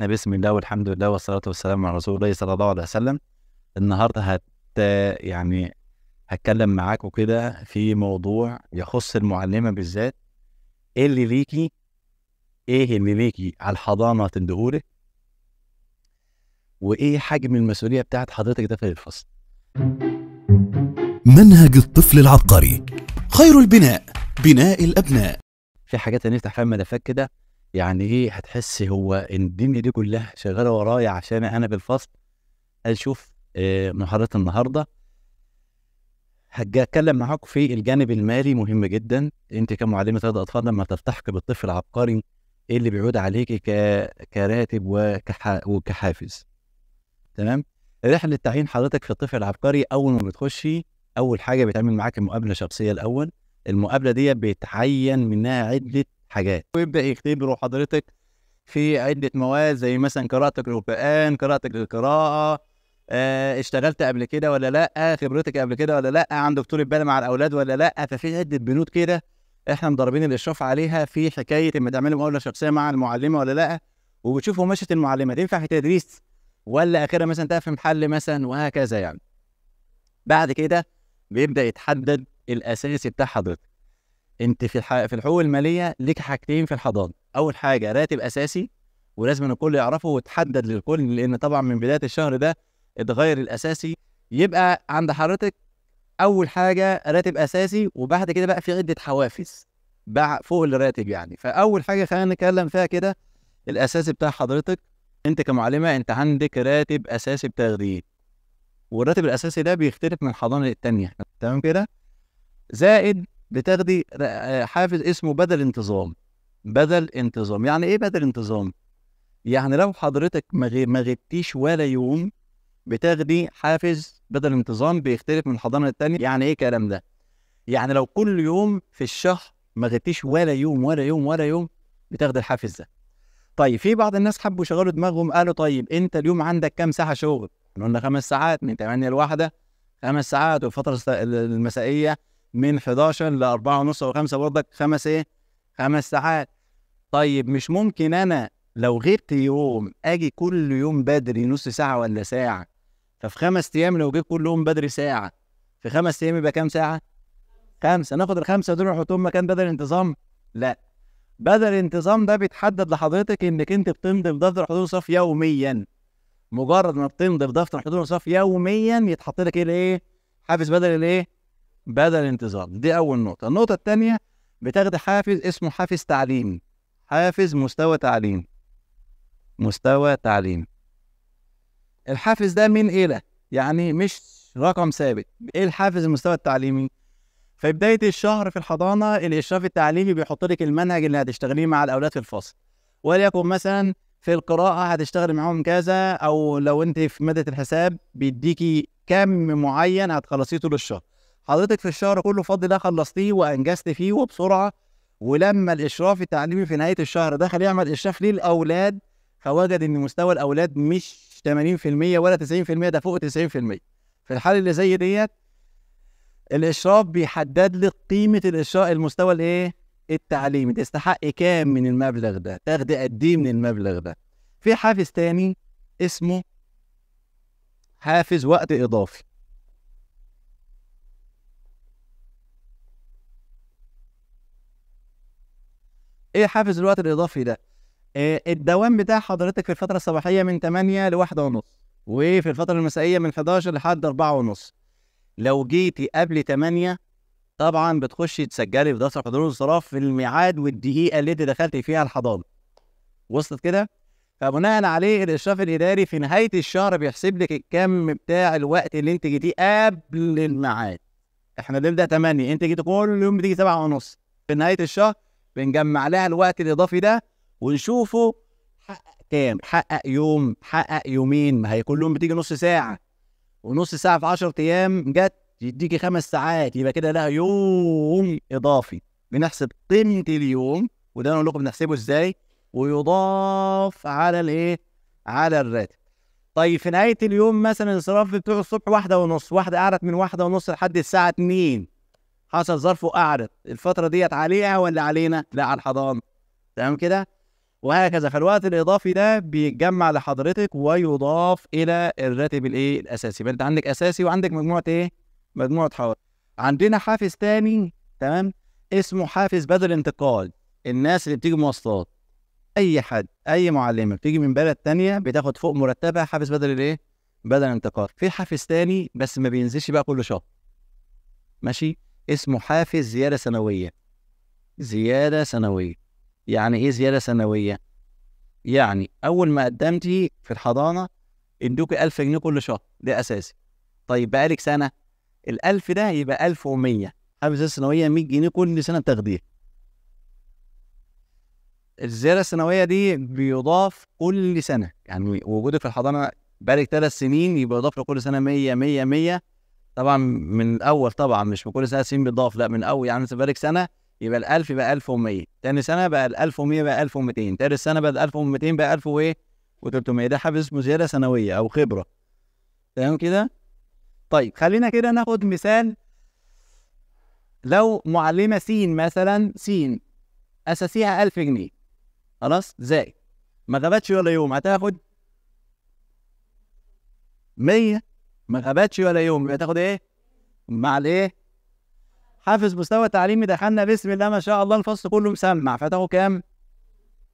احنا بسم الله والحمد لله والصلاة والسلام على رسول الله صلى الله عليه وسلم النهارده هت يعني هتكلم معاكم كده في موضوع يخص المعلمة بالذات ايه اللي ليكي ايه اللي ليكي على الحضانة تندهولك وايه حجم المسؤولية بتاعت حضرتك ده في الفصل منهج الطفل العبقري خير البناء بناء الابناء في حاجات هنفتح فيها ملفات كده يعني ايه هتحس هو الدنيا دي كلها شغاله ورايا عشان انا بالفصل اشوف آه، محاضره النهارده هتكلم اتكلم معاكم في الجانب المالي مهم جدا انت كمعلمه رياضه اطفال لما تلتحقي بالطفل العبقري ايه اللي بيعود عليك ك... كراتب وكح... وكحافز تمام رحله تعيين حضرتك في الطفل العبقري اول ما بتخشي اول حاجه بيتعمل معاك مقابله شخصيه الاول المقابله دي بيتعين منها عده حاجات ويبدا يختبروا حضرتك في عده مواد زي مثلا قراءتك للقران قراءتك للقراءه آه اشتغلت قبل كده ولا لا خبرتك قبل كده ولا لا عندك طول بال مع الاولاد ولا لا ففي عده بنود كده احنا مضربين الاشراف عليها في حكايه اما تعملي مقابله شخصيه مع المعلمه ولا لا وبتشوفوا مشيه المعلمه تنفع في تدريس ولا اخرها مثلا تفهم حل مثلا وهكذا يعني بعد كده بيبدا يتحدد الاساسي بتاع حضرتك انت في الح... في الحقوق الماليه ليك حاجتين في الحضانه اول حاجه راتب اساسي ولازم الكل يعرفه وتحدد للكل لان طبعا من بدايه الشهر ده اتغير الاساسي يبقى عند حضرتك اول حاجه راتب اساسي وبعد كده بقى في عده حوافز بقى فوق الراتب يعني فاول حاجه خلينا نتكلم فيها كده الاساسي بتاع حضرتك انت كمعلمه انت عندك راتب اساسي بتاخديه والراتب الاساسي ده بيختلف من حضانه للتانيه تمام كده زائد بتاخدي آه، حافز اسمه بدل انتظام بدل انتظام يعني ايه بدل انتظام يعني لو حضرتك ما غبتيش ولا يوم بتاخدي حافز بدل انتظام بيختلف من حضانه للتانيه يعني ايه الكلام ده يعني لو كل يوم في الشهر ما غبتيش ولا يوم ولا يوم ولا يوم بتاخدي الحافز ده طيب في بعض الناس حبوا يشغلوا دماغهم قالوا طيب انت اليوم عندك كام ساعه شغل قلنا خمس ساعات من 8 لواحدة خمس ساعات والفتره المسائيه من 11 ل 4 ونص او 5 برضك خمس ايه؟ خمس ساعات طيب مش ممكن انا لو غبت يوم اجي كل يوم بدري نص ساعه ولا ساعه ففي خمس ايام لو جيت كل يوم بدري ساعه في خمس ايام يبقى كام ساعه؟ خمسه ناخد الخمسه دول نحطهم مكان بدل انتظام؟ لا بدل الانتظام ده بيتحدد لحضرتك انك انت بتمضي في دفتر حضور صف يوميا مجرد ما بتمضي في دفتر حضور صف يوميا يتحط لك ايه الايه؟ حافز بدل الايه؟ بدل الانتظار دي اول نقطه النقطه الثانيه بتاخد حافز اسمه حافز تعليم حافز مستوى تعليم مستوى تعليم الحافز ده من الى يعني مش رقم ثابت ايه الحافز المستوى التعليمي في بدايه الشهر في الحضانه الاشراف التعليمي بيحط لك المنهج اللي هتشتغليه مع الاولاد في الفصل وليكن مثلا في القراءه هتشتغلي معاهم كذا او لو انت في ماده الحساب بيديكي كم معين هتخلصيه طول الشهر حضرتك في الشهر كله فاضي ده خلصتيه وانجزت فيه وبسرعه ولما الاشراف التعليمي في نهايه الشهر دخل يعمل اشراف للاولاد فوجد ان مستوى الاولاد مش 80% ولا 90% ده فوق 90% في الحاله اللي زي ديت الاشراف بيحدد لك قيمه الاشراف المستوى الايه التعليمي تستحق كام من المبلغ ده تاخد قد ايه من المبلغ ده في حافز تاني اسمه حافز وقت اضافي ايه حافز الوقت الاضافي ده آه، الدوام بتاع حضرتك في الفتره الصباحيه من 8 ل 1 ونص وفي الفتره المسائيه من 11 لحد 4 ونص لو جيتي قبل 8 طبعا بتخشي تسجلي في دفتر الحضور الصراف في الميعاد والدقيقه اللي انت دخلتي فيها الحضانه وصلت كده فبناء عليه الاشراف الاداري في نهايه الشهر بيحسب لك الكم بتاع الوقت اللي انت جيتيه قبل الميعاد احنا بنبدا 8 انت جيتي كل يوم بتيجي 7 ونص في نهايه الشهر بنجمع لها الوقت الاضافي ده ونشوفه حقق كام حقق يوم حقق يومين ما هي كل يوم بتيجي نص ساعه ونص ساعه في 10 ايام جت يديكي خمس ساعات يبقى كده لها يوم اضافي بنحسب قيمه اليوم وده انا اقول لكم بنحسبه ازاي ويضاف على الايه على الراتب طيب في نهاية اليوم مثلا الصراف بتوع الصبح واحدة ونص واحدة قعدت من واحدة ونص لحد الساعة اتنين حصل ظرف وقعدت الفتره ديت عليها ولا علينا لا على الحضانه تمام كده وهكذا فالوقت الاضافي ده بيتجمع لحضرتك ويضاف الى الراتب الايه الاساسي فانت عندك اساسي وعندك مجموعه ايه مجموعه حوار عندنا حافز تاني تمام اسمه حافز بدل انتقال الناس اللي بتيجي مواصلات اي حد اي معلمه بتيجي من بلد تانية بتاخد فوق مرتبها حافز بدل الايه بدل انتقال في حافز تاني بس ما بينزلش بقى كل شهر ماشي اسمه حافز زيادة سنوية زيادة سنوية يعني إيه زيادة سنوية؟ يعني أول ما قدمتي في الحضانة ادوكي الف جنيه كل شهر ده أساسي طيب بقالك سنة الألف ده يبقى الف ومية حافز زيادة سنوية مية جنيه كل سنة بتاخديها الزيادة السنوية دي بيضاف كل سنة يعني وجودك في الحضانة بقالك ثلاث سنين يبقى يضاف لكل سنة مية مية مية طبعا من الاول طبعا مش بكل سنه سين بيتضاف لا من اول يعني مثلا بقالك سنه يبقى ال 1000 يبقى 1100 ثاني سنه بقى ال 1100 بقى 1200 ثالث سنه بقى ال 1200 بقى 1000 وايه و300 ده حاجه اسمه زياده سنويه او خبره تمام كده طيب خلينا كده ناخد مثال لو معلمه سين مثلا سين اساسيها 1000 جنيه خلاص ازاي ما غابتش ولا يوم هتاخد 100 ما غابتش ولا يوم يبقى تاخد ايه مع الايه حافز مستوى تعليمي دخلنا بسم الله ما شاء الله الفصل كله مسمع فتاخد كام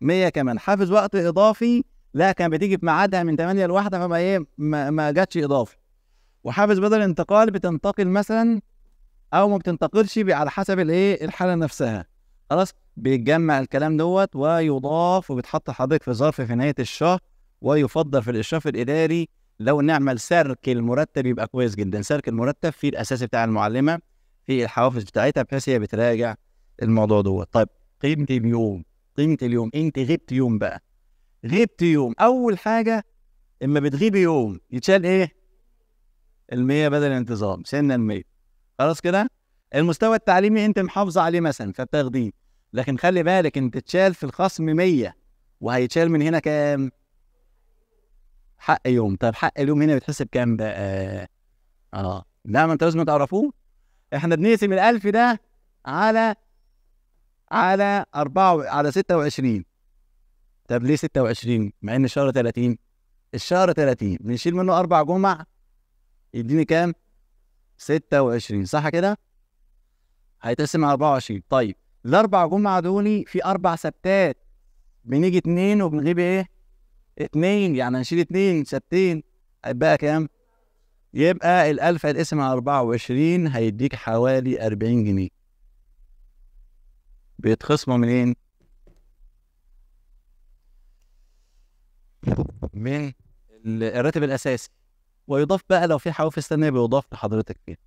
100 كمان حافز وقت اضافي لا كان بتيجي في ميعادها من 8 ل 1 فما ايه ما, ما جاتش اضافي وحافز بدل انتقال بتنتقل مثلا او ما بتنتقلش على حسب الايه الحاله نفسها خلاص بيتجمع الكلام دوت ويضاف وبيتحط حضرتك في ظرف في نهايه الشهر ويفضل في الاشراف الاداري لو نعمل سرك المرتب يبقى كويس جدا سرك المرتب فيه الاساس بتاع المعلمه في الحوافز بتاعتها بحيث هي بتراجع الموضوع دوت طيب قيمه اليوم قيمه اليوم انت غبت يوم بقى غبت يوم اول حاجه اما بتغيبي يوم يتشال ايه المية بدل الانتظام سنة المية خلاص كده المستوى التعليمي انت محافظة عليه مثلا فبتاخديه لكن خلي بالك انت تشال في الخصم 100 وهيتشال من هنا كام حق يوم طب حق اليوم هنا بيتحسب كام بقى اه ده آه. ما انتوا لازم تعرفوه احنا بنقسم ال 1000 ده على على 4 على 26 طب ليه 26 مع ان الشهر 30 الشهر 30 بنشيل منه اربع جمع يديني كام 26 صح كده هيتقسم على 24 طيب الاربع جمعه دول في اربع سبتات بنيجي اتنين وبنغيب ايه اتنين يعني هنشيل اتنين ستين هيبقى كام؟ يبقى الألف هيتقسم على أربعة وعشرين هيديك حوالي أربعين جنيه بيتخصموا منين؟ من الراتب الأساسي ويضاف بقى لو في حوافز ثانيه بيضاف لحضرتك كده.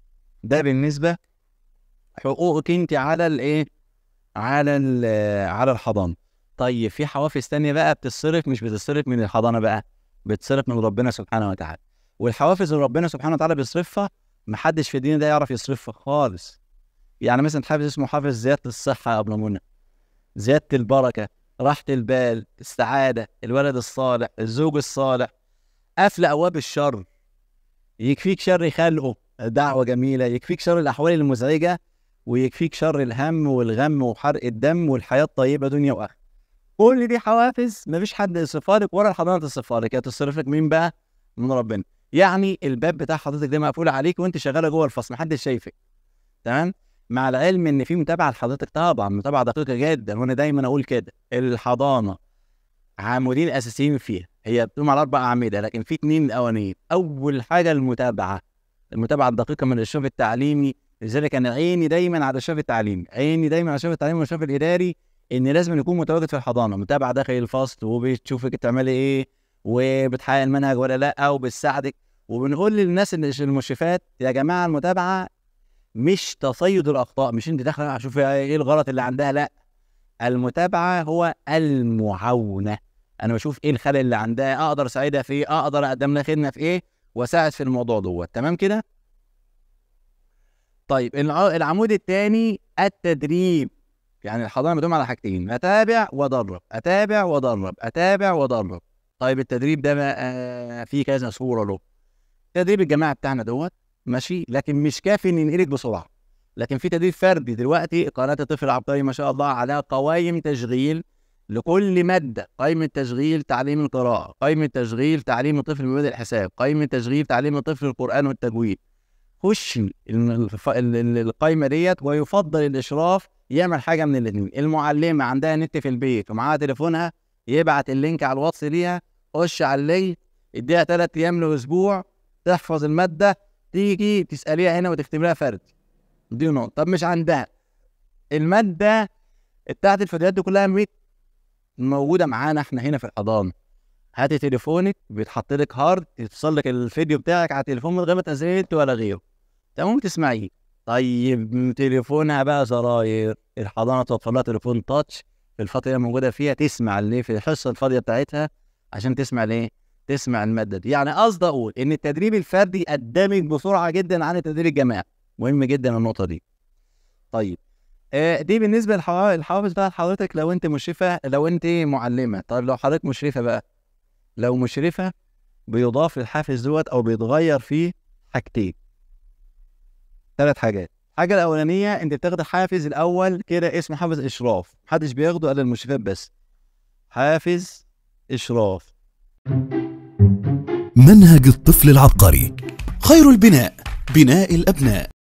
ده بالنسبه حقوقك انت على الايه على على الحضانه طيب في حوافز تانية بقى بتتصرف مش بتتصرف من الحضانة بقى بتتصرف من ربنا سبحانه وتعالى والحوافز اللي ربنا سبحانه وتعالى بيصرفها محدش في الدين ده يعرف يصرفها خالص يعني مثلا حافز اسمه حافز زيادة الصحة يا ابن منى زيادة البركة راحة البال السعادة الولد الصالح الزوج الصالح قفل أبواب الشر يكفيك شر خلقه دعوة جميلة يكفيك شر الأحوال المزعجة ويكفيك شر الهم والغم وحرق الدم والحياة الطيبة دنيا وآخرة كل دي حوافز مفيش حد يصرفها لك ولا الحضانه تصرفها لك هي تصرف لك مين بقى؟ من ربنا يعني الباب بتاع حضرتك ده مقفول عليك وانت شغاله جوه الفصل محدش شايفك تمام مع العلم ان في متابعه لحضرتك طبعا متابعه دقيقه جدا وانا دايما اقول كده الحضانه عمودين اساسيين فيها هي بتقوم على اربع اعمده لكن في اثنين اوانيين اول حاجه المتابعه المتابعه الدقيقه من الاشراف التعليمي لذلك انا عيني دايما على الاشراف التعليمي عيني دايما على الاشراف التعليمي والاشراف الاداري ان لازم يكون متواجد في الحضانه متابعه داخل الفصل وبتشوفك بتعملي ايه وبتحقق المنهج ولا لا وبتساعدك وبنقول للناس المشرفات يا جماعه المتابعه مش تصيد الاخطاء مش انت داخله اشوف ايه الغلط اللي عندها لا المتابعه هو المعاونه انا بشوف ايه الخلل اللي عندها اقدر اساعدها في ايه اقدر اقدم لها خدمه في ايه واساعد في الموضوع دوت تمام كده طيب العمود الثاني التدريب يعني الحضانه بتقوم على حاجتين اتابع وادرب اتابع وادرب اتابع وادرب طيب التدريب ده بقى آه، فيه كذا صوره له التدريب الجماعي بتاعنا دوت ماشي لكن مش كافي ان ينقلك بسرعه لكن في تدريب فردي دلوقتي قناه الطفل العبقري ما شاء الله على قوائم تشغيل لكل ماده قائمه تشغيل تعليم القراءه قائمه تشغيل تعليم الطفل مبادئ الحساب قائمه تشغيل تعليم الطفل القران والتجويد خش القائمه ديت ويفضل الاشراف يعمل حاجه من الاثنين المعلمه عندها نت في البيت ومعاها تليفونها يبعت اللينك على الواتس ليها خش على اللينك اديها ثلاث ايام لاسبوع تحفظ الماده تيجي تساليها هنا وتكتب لها فرد دي نقطه طب مش عندها الماده بتاعت الفيديوهات دي كلها ميت موجوده معانا احنا هنا في الحضانه هاتي تليفونك بيتحط لك هارد يتصل لك الفيديو بتاعك على التليفون من غير ما انت ولا غيره تمام تسمعيه طيب تليفونها بقى زراير الحضانه توفر لها تليفون تاتش في الفتره اللي موجوده فيها تسمع اللي في الحصه الفاضيه بتاعتها عشان تسمع الايه؟ تسمع الماده دي يعني قصدي اقول ان التدريب الفردي قدامك بسرعه جدا عن التدريب الجماعي مهم جدا النقطه دي طيب آه دي بالنسبه للحوافز بقى حضرتك لو انت مشرفه لو انت معلمه طب لو حضرتك مشرفه بقى لو مشرفه بيضاف للحافز دوت او بيتغير فيه حاجتين ثلاث حاجات الحاجه الاولانيه انت بتاخد حافز الاول كده اسمه حافز اشراف محدش بياخده الا المشرفات بس حافز اشراف منهج الطفل العبقري خير البناء بناء الابناء